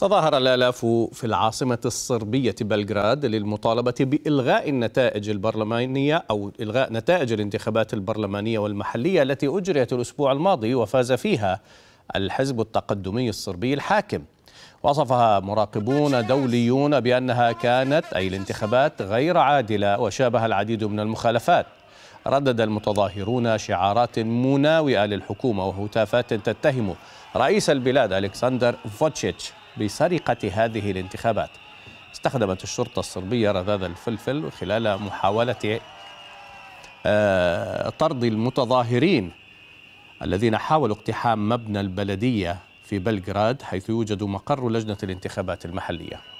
تظاهر الالاف في العاصمه الصربيه بلغراد للمطالبه بالغاء النتائج البرلمانيه او الغاء نتائج الانتخابات البرلمانيه والمحليه التي اجريت الاسبوع الماضي وفاز فيها الحزب التقدمي الصربي الحاكم وصفها مراقبون دوليون بانها كانت اي الانتخابات غير عادله وشابه العديد من المخالفات ردد المتظاهرون شعارات مناوئه للحكومه وهتافات تتهم رئيس البلاد الكسندر فوتشيتش بسرقة هذه الانتخابات استخدمت الشرطة الصربية رذاذ الفلفل خلال محاولة آه، طرد المتظاهرين الذين حاولوا اقتحام مبنى البلدية في بلغراد حيث يوجد مقر لجنة الانتخابات المحلية